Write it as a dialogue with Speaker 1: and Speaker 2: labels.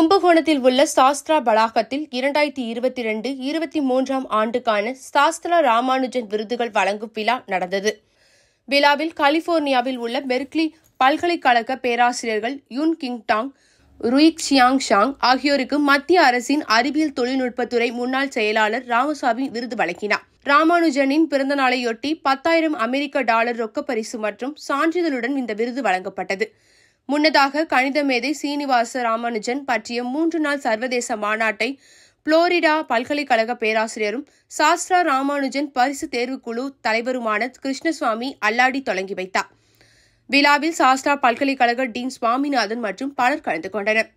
Speaker 1: கும்பகோணத்தில் உள்ள சாஸ்திரா வளாகத்தில் இரண்டாயிரத்தி இருபத்தி ரெண்டு இருபத்தி மூன்றாம் ஆண்டுக்கான சாஸ்திரா ராமானுஜன் விருதுகள் வழங்கும் விழா நடந்தது விழாவில் கலிபோர்னியாவில் உள்ள பெர்க்லி பல்கலைக்கழக பேராசிரியர்கள் யுன் கிங்டாங் ருயிக் சியாங் ஷாங் ஆகியோருக்கு மத்திய அரசின் அறிவியல் தொழில்நுட்பத்துறை முன்னாள் செயலாளர் ராமசாமி விருது வழங்கினார் ராமானுஜனின் பிறந்த நாளையொட்டி பத்தாயிரம் அமெரிக்க டாலர் ரொக்க பரிசு மற்றும் சான்றிதழுடன் இந்த விருது வழங்கப்பட்டது முன்னதாக கணித மேதை சீனிவாச ராமானுஜன் பற்றிய மூன்று நாள் சர்வதேச மாநாட்டை புளோரிடா பல்கலைக்கழக பேராசிரியரும் சாஸ்திரா ராமானுஜன் பரிசு தேர்வுக்குழு தலைவருமான கிருஷ்ணசுவாமி அல்லாடி தொடங்கி வைத்தார் விழாவில் சாஸ்திரா பல்கலைக்கழக டீன் சுவாமிநாதன் மற்றும் பலர் கலந்து கொண்டனர்